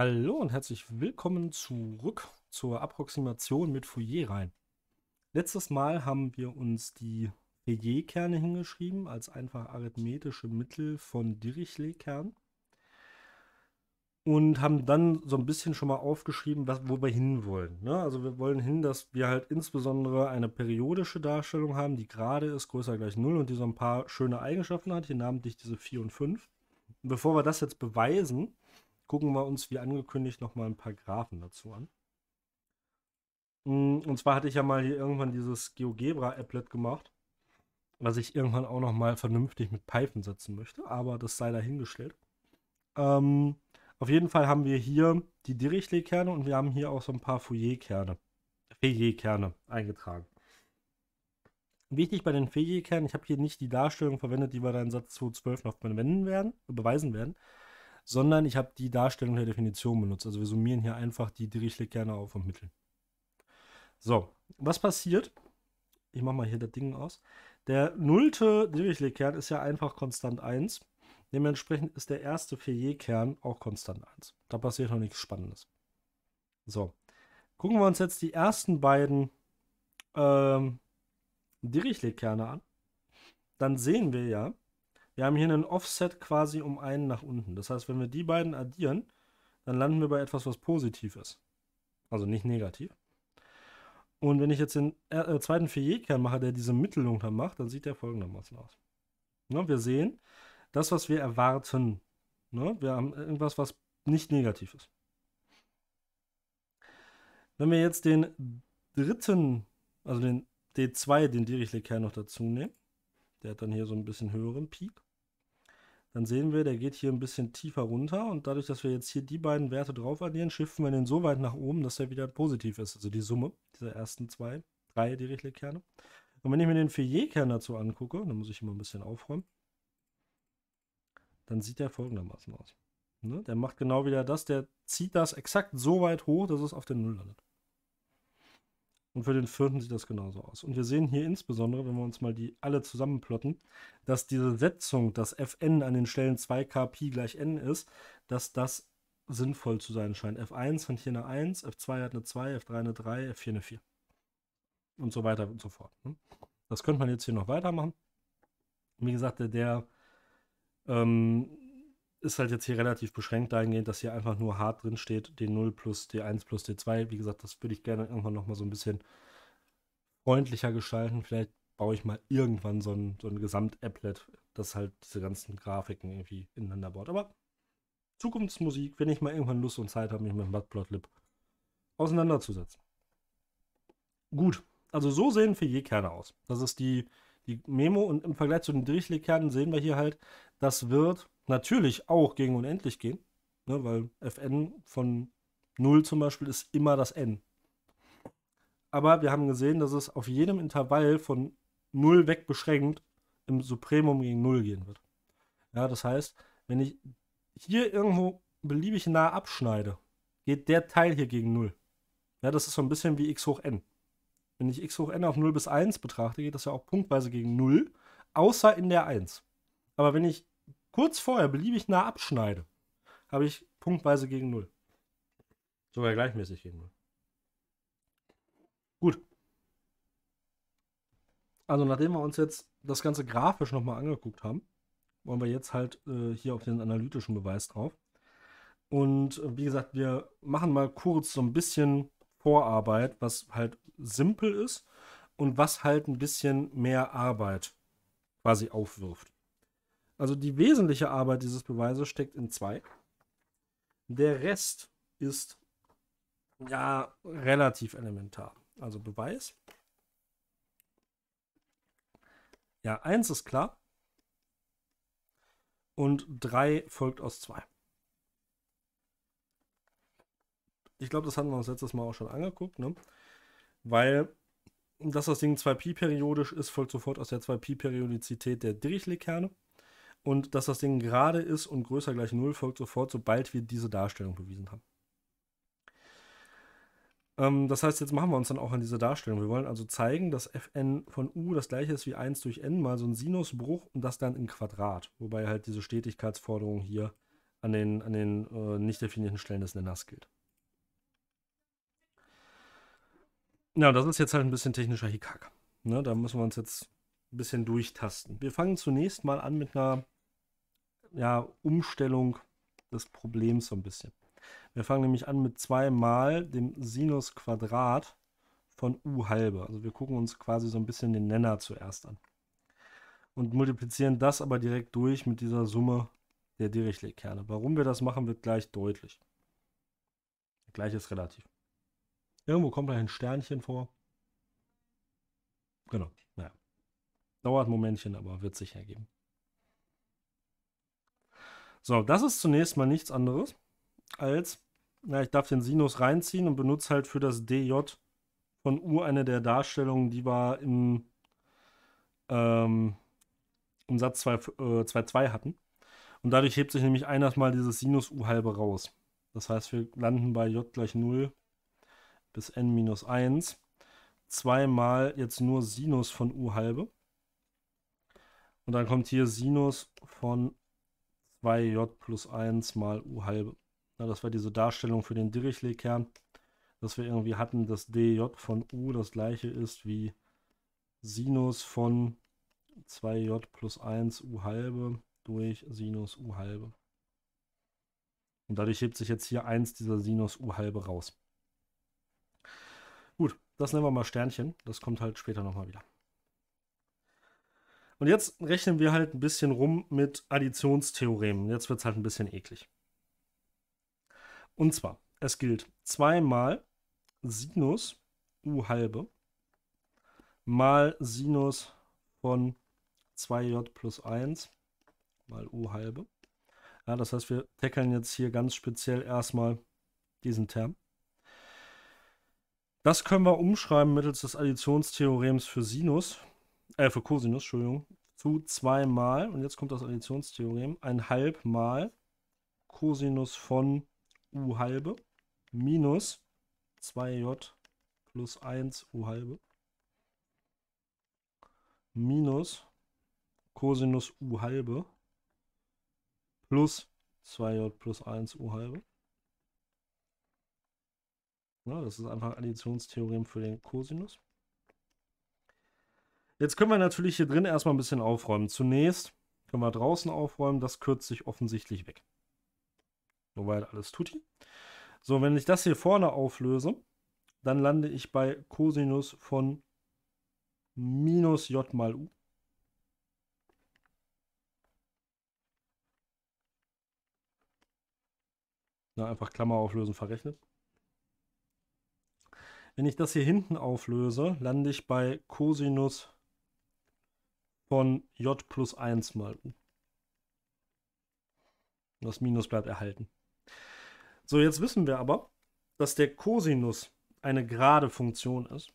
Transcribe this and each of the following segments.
Hallo und herzlich willkommen zurück zur Approximation mit Fourier rein. Letztes Mal haben wir uns die Fourier-Kerne hingeschrieben als einfach arithmetische Mittel von Dirichlet-Kernen und haben dann so ein bisschen schon mal aufgeschrieben, was, wo wir hinwollen. Ne? Also wir wollen hin, dass wir halt insbesondere eine periodische Darstellung haben, die gerade ist, größer gleich 0 und die so ein paar schöne Eigenschaften hat, hier namentlich diese 4 und 5. bevor wir das jetzt beweisen, gucken wir uns, wie angekündigt, nochmal ein paar Graphen dazu an. Mm, und zwar hatte ich ja mal hier irgendwann dieses GeoGebra-Applet gemacht, was ich irgendwann auch nochmal vernünftig mit Python setzen möchte, aber das sei dahingestellt. Ähm, auf jeden Fall haben wir hier die Dirichlet-Kerne und wir haben hier auch so ein paar Fourier-Kerne, Fourier-Kerne eingetragen. Wichtig bei den Fourier-Kernen, ich habe hier nicht die Darstellung verwendet, die wir dann in Satz 212 noch beweisen werden, sondern ich habe die Darstellung der Definition benutzt. Also wir summieren hier einfach die Dirichlet-Kerne auf und mitteln. So, was passiert? Ich mache mal hier das Ding aus. Der nullte Dirichlet-Kern ist ja einfach konstant 1. Dementsprechend ist der erste Ferrier-Kern auch konstant 1. Da passiert noch nichts Spannendes. So, gucken wir uns jetzt die ersten beiden ähm, Dirichlet-Kerne an. Dann sehen wir ja, wir haben hier einen Offset quasi um einen nach unten. Das heißt, wenn wir die beiden addieren, dann landen wir bei etwas, was positiv ist. Also nicht negativ. Und wenn ich jetzt den äh, äh zweiten Fourier-Kern mache, der diese Mittelung dann macht, dann sieht der folgendermaßen aus. Ne, wir sehen das, was wir erwarten. Ne, wir haben irgendwas, was nicht negativ ist. Wenn wir jetzt den dritten, also den D2, den Dirichlet-Kern noch dazu nehmen, der hat dann hier so ein bisschen höheren Peak, dann sehen wir, der geht hier ein bisschen tiefer runter und dadurch, dass wir jetzt hier die beiden Werte drauf addieren, schiffen wir den so weit nach oben, dass er wieder positiv ist, also die Summe dieser ersten zwei, drei Dirichlet-Kerne. Und wenn ich mir den Fourier-Kern dazu angucke, dann muss ich immer ein bisschen aufräumen, dann sieht der folgendermaßen aus. Ne? Der macht genau wieder das, der zieht das exakt so weit hoch, dass es auf den Null landet. Und für den vierten sieht das genauso aus. Und wir sehen hier insbesondere, wenn wir uns mal die alle zusammenplotten, dass diese Setzung, dass fn an den Stellen 2k Pi gleich n ist, dass das sinnvoll zu sein scheint. f1 hat hier eine 1, f2 hat eine 2, f3 eine 3, f4 eine 4. Und so weiter und so fort. Ne? Das könnte man jetzt hier noch weitermachen. Wie gesagt, der, der ähm, ist halt jetzt hier relativ beschränkt dahingehend, dass hier einfach nur hart drin steht, D0 plus D1 plus D2. Wie gesagt, das würde ich gerne irgendwann nochmal so ein bisschen freundlicher gestalten. Vielleicht baue ich mal irgendwann so ein, so ein Gesamt-Applet, das halt diese ganzen Grafiken irgendwie ineinander baut. Aber Zukunftsmusik, wenn ich mal irgendwann Lust und Zeit habe, mich mit Matplotlib auseinanderzusetzen. Gut, also so sehen für je Kerne aus. Das ist die, die Memo und im Vergleich zu den Dirichlet-Kernen sehen wir hier halt, das wird natürlich auch gegen unendlich gehen, ne, weil fn von 0 zum Beispiel ist immer das n. Aber wir haben gesehen, dass es auf jedem Intervall von 0 weg beschränkt im Supremum gegen 0 gehen wird. Ja, das heißt, wenn ich hier irgendwo beliebig nah abschneide, geht der Teil hier gegen 0. Ja, das ist so ein bisschen wie x hoch n. Wenn ich x hoch n auf 0 bis 1 betrachte, geht das ja auch punktweise gegen 0, außer in der 1. Aber wenn ich kurz vorher beliebig nah abschneide, habe ich punktweise gegen 0. Sogar gleichmäßig gegen 0. Gut. Also nachdem wir uns jetzt das Ganze grafisch nochmal angeguckt haben, wollen wir jetzt halt äh, hier auf den analytischen Beweis drauf. Und äh, wie gesagt, wir machen mal kurz so ein bisschen Vorarbeit, was halt simpel ist und was halt ein bisschen mehr Arbeit quasi aufwirft. Also die wesentliche Arbeit dieses Beweises steckt in zwei. Der Rest ist ja relativ elementar. Also Beweis. Ja, eins ist klar. Und drei folgt aus zwei. Ich glaube, das hatten wir uns letztes Mal auch schon angeguckt, ne? Weil dass das Ding 2Pi periodisch ist, folgt sofort aus der 2Pi Periodizität der Dirichlet-Kerne und dass das Ding gerade ist und größer gleich 0 folgt sofort, sobald wir diese Darstellung bewiesen haben. Ähm, das heißt, jetzt machen wir uns dann auch an diese Darstellung. Wir wollen also zeigen, dass fn von u das gleiche ist wie 1 durch n mal so ein Sinusbruch und das dann im Quadrat, wobei halt diese Stetigkeitsforderung hier an den, an den äh, nicht definierten Stellen des Nenners gilt. Ja, das ist jetzt halt ein bisschen technischer Hickhack. Ne, da müssen wir uns jetzt ein bisschen durchtasten. Wir fangen zunächst mal an mit einer ja, Umstellung des Problems so ein bisschen. Wir fangen nämlich an mit 2 mal dem Sinusquadrat von u halbe. Also wir gucken uns quasi so ein bisschen den Nenner zuerst an. Und multiplizieren das aber direkt durch mit dieser Summe der Dirichlet-Kerne. Warum wir das machen, wird gleich deutlich. Gleich ist relativ. Irgendwo kommt da ein Sternchen vor. Genau, naja. Dauert ein Momentchen, aber wird sich ergeben. So, das ist zunächst mal nichts anderes als, na, ich darf den Sinus reinziehen und benutze halt für das dj von u eine der Darstellungen, die wir im, ähm, im Satz 2.2 äh, hatten. Und dadurch hebt sich nämlich ein, mal dieses Sinus u halbe raus. Das heißt, wir landen bei j gleich 0 bis n minus 1. Zweimal jetzt nur Sinus von u halbe. Und dann kommt hier Sinus von 2j plus 1 mal u halbe. Ja, das war diese Darstellung für den Dirichlet-Kern, dass wir irgendwie hatten, dass dj von u das gleiche ist wie Sinus von 2j plus 1 u halbe durch Sinus u halbe. Und dadurch hebt sich jetzt hier 1 dieser Sinus u halbe raus. Gut, das nennen wir mal Sternchen. Das kommt halt später nochmal wieder. Und jetzt rechnen wir halt ein bisschen rum mit Additionstheoremen. Jetzt wird es halt ein bisschen eklig. Und zwar, es gilt 2 mal Sinus u halbe mal Sinus von 2j plus 1 mal u halbe. Ja, das heißt, wir tackeln jetzt hier ganz speziell erstmal diesen Term. Das können wir umschreiben mittels des Additionstheorems für Sinus äh, für Cosinus, Entschuldigung, zu zweimal, und jetzt kommt das Additionstheorem, ein halb mal Cosinus von u halbe minus 2j plus 1 u halbe minus Cosinus u halbe plus 2j plus 1 u halbe. Ja, das ist einfach Additionstheorem für den Cosinus. Jetzt können wir natürlich hier drin erstmal ein bisschen aufräumen. Zunächst können wir draußen aufräumen. Das kürzt sich offensichtlich weg. Soweit alles tut hier. So, wenn ich das hier vorne auflöse, dann lande ich bei Cosinus von minus j mal u. Na, einfach Klammer auflösen, verrechnet. Wenn ich das hier hinten auflöse, lande ich bei Cosinus von von j plus 1 mal u. Das Minus bleibt erhalten. So, jetzt wissen wir aber, dass der Cosinus eine gerade Funktion ist.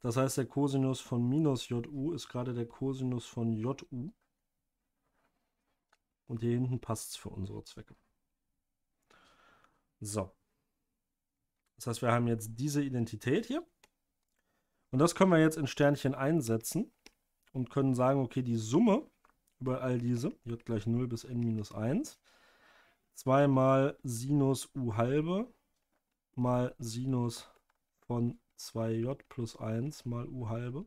Das heißt, der Cosinus von minus ju ist gerade der Cosinus von ju. Und hier hinten passt es für unsere Zwecke. So. Das heißt, wir haben jetzt diese Identität hier. Und das können wir jetzt in Sternchen einsetzen und können sagen, okay, die Summe über all diese, j gleich 0 bis n minus 1, 2 mal Sinus u halbe mal Sinus von 2j plus 1 mal u halbe.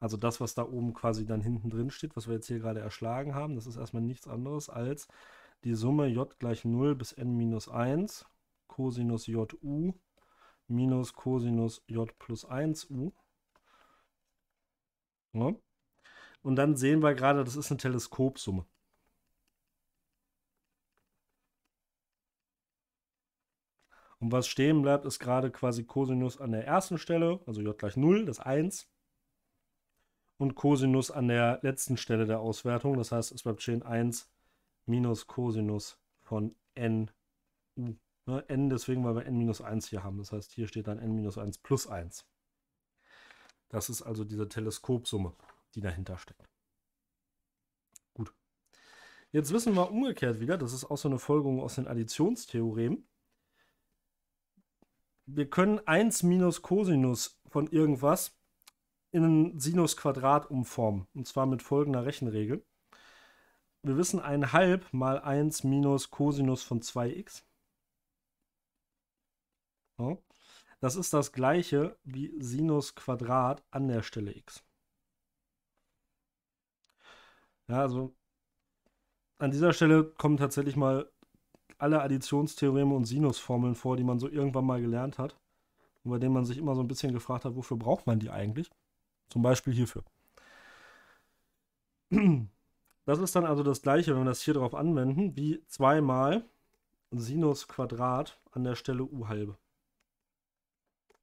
Also das, was da oben quasi dann hinten drin steht, was wir jetzt hier gerade erschlagen haben, das ist erstmal nichts anderes als die Summe j gleich 0 bis n minus 1 Cosinus j u minus Cosinus j plus 1 u. Ja. Und dann sehen wir gerade, das ist eine Teleskopsumme. Und was stehen bleibt, ist gerade quasi Cosinus an der ersten Stelle, also j gleich 0, das 1. Und Cosinus an der letzten Stelle der Auswertung. Das heißt, es bleibt stehen 1 minus Cosinus von n u. Ne, n deswegen, weil wir n-1 hier haben. Das heißt, hier steht dann n-1 plus 1. Das ist also diese Teleskopsumme, die dahinter steckt. Gut. Jetzt wissen wir umgekehrt wieder, das ist auch so eine Folgerung aus den Additionstheoremen. Wir können 1 minus Cosinus von irgendwas in Sinus Quadrat umformen. Und zwar mit folgender Rechenregel. Wir wissen, 1 halb mal 1 minus Cosinus von 2x das ist das gleiche wie Sinus Quadrat an der Stelle x. Ja, also an dieser Stelle kommen tatsächlich mal alle Additionstheoreme und Sinusformeln vor, die man so irgendwann mal gelernt hat und bei denen man sich immer so ein bisschen gefragt hat, wofür braucht man die eigentlich? Zum Beispiel hierfür. Das ist dann also das gleiche, wenn wir das hier drauf anwenden, wie 2 mal Sinus Quadrat an der Stelle u halbe.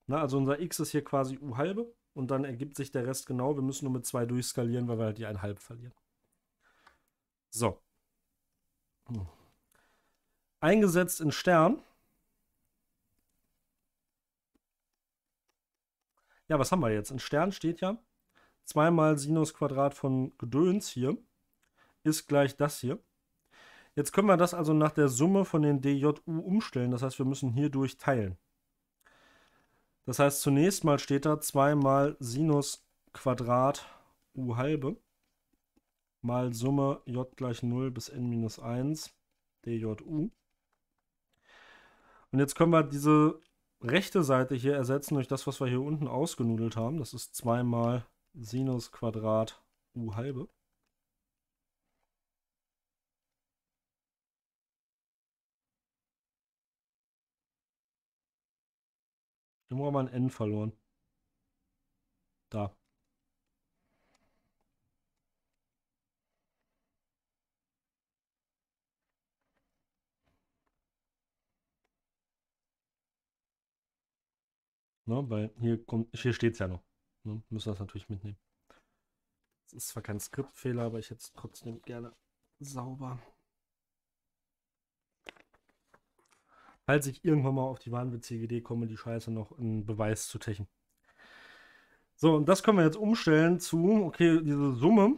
Na, ne, also unser x ist hier quasi u halbe und dann ergibt sich der Rest genau. Wir müssen nur mit 2 durchskalieren, weil wir halt die 1 halb verlieren. So. Hm. Eingesetzt in Stern. Ja, was haben wir jetzt? In Stern steht ja 2 mal Sinus Quadrat von Gedöns hier ist gleich das hier. Jetzt können wir das also nach der Summe von den DJU umstellen. Das heißt, wir müssen hier durch teilen. Das heißt, zunächst mal steht da 2 mal Sinus Quadrat u halbe mal Summe j gleich 0 bis n minus 1 dju. Und jetzt können wir diese rechte Seite hier ersetzen durch das, was wir hier unten ausgenudelt haben. Das ist 2 mal Sinus Quadrat u halbe. Irgendwo haben wir ein N verloren. Da. Ne, weil hier kommt, hier steht es ja noch. Ne, müssen wir das natürlich mitnehmen. Es ist zwar kein Skriptfehler, aber ich hätte es trotzdem gerne sauber. falls ich irgendwann mal auf die wahnwitzige Idee komme, die Scheiße noch in Beweis zu techen. So, und das können wir jetzt umstellen zu, okay, diese Summe,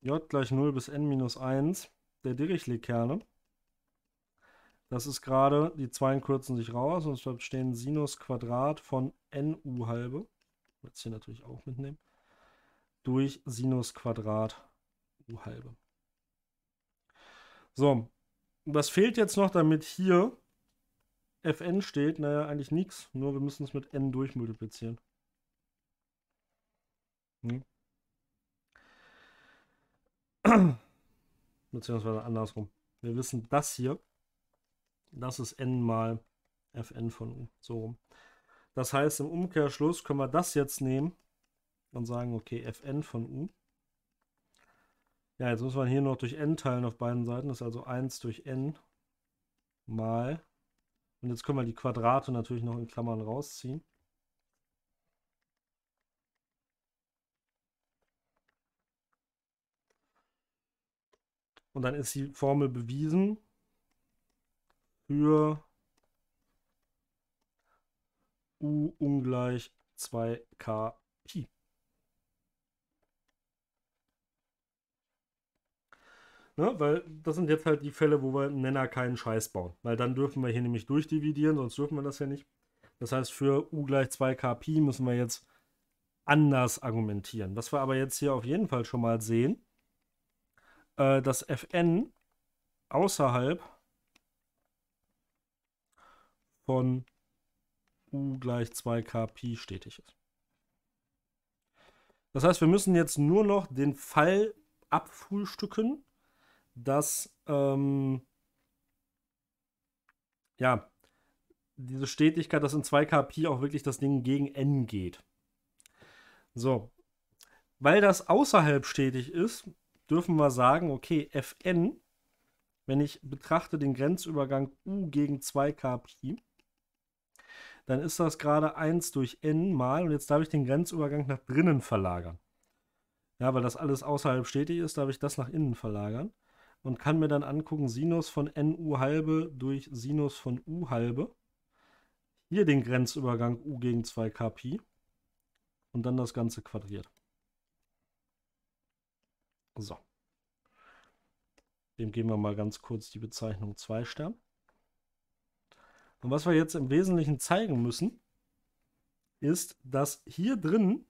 j gleich 0 bis n minus 1, der Dirichlet-Kerne. Das ist gerade, die Zweien kürzen sich raus und es bleibt stehen Sinus Quadrat von nu halbe, wird es hier natürlich auch mitnehmen, durch Sinus Quadrat u halbe. So, was fehlt jetzt noch, damit hier Fn steht, naja, eigentlich nichts, nur wir müssen es mit n durchmultiplizieren. Hm? Beziehungsweise andersrum. Wir wissen, das hier, das ist n mal Fn von u. So rum. Das heißt, im Umkehrschluss können wir das jetzt nehmen und sagen, okay, Fn von u. Ja, jetzt muss man hier noch durch n teilen auf beiden Seiten. Das ist also 1 durch n mal und jetzt können wir die Quadrate natürlich noch in Klammern rausziehen. Und dann ist die Formel bewiesen für U ungleich 2k Pi. Ne? Weil das sind jetzt halt die Fälle, wo wir Nenner keinen Scheiß bauen. Weil dann dürfen wir hier nämlich durchdividieren, sonst dürfen wir das ja nicht. Das heißt, für U gleich 2k Pi müssen wir jetzt anders argumentieren. Was wir aber jetzt hier auf jeden Fall schon mal sehen, äh, dass Fn außerhalb von U gleich 2k Pi stetig ist. Das heißt, wir müssen jetzt nur noch den Fall abfrühstücken, dass ähm, ja, diese Stetigkeit, dass in 2 kp auch wirklich das Ding gegen N geht. So. Weil das außerhalb stetig ist, dürfen wir sagen, okay, Fn, wenn ich betrachte den Grenzübergang U gegen 2 kp dann ist das gerade 1 durch N mal und jetzt darf ich den Grenzübergang nach drinnen verlagern. Ja, weil das alles außerhalb stetig ist, darf ich das nach innen verlagern und kann mir dann angucken, Sinus von nu halbe durch Sinus von u halbe. Hier den Grenzübergang u gegen 2k Pi und dann das Ganze quadriert. So. Dem geben wir mal ganz kurz die Bezeichnung 2 Stern. Und was wir jetzt im Wesentlichen zeigen müssen, ist, dass hier drin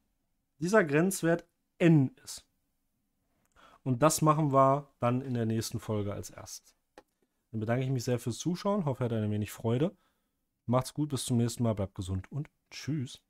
dieser Grenzwert n ist. Und das machen wir dann in der nächsten Folge als erstes. Dann bedanke ich mich sehr fürs Zuschauen. Hoffe, ihr hattet ein wenig Freude. Macht's gut, bis zum nächsten Mal. Bleibt gesund und tschüss.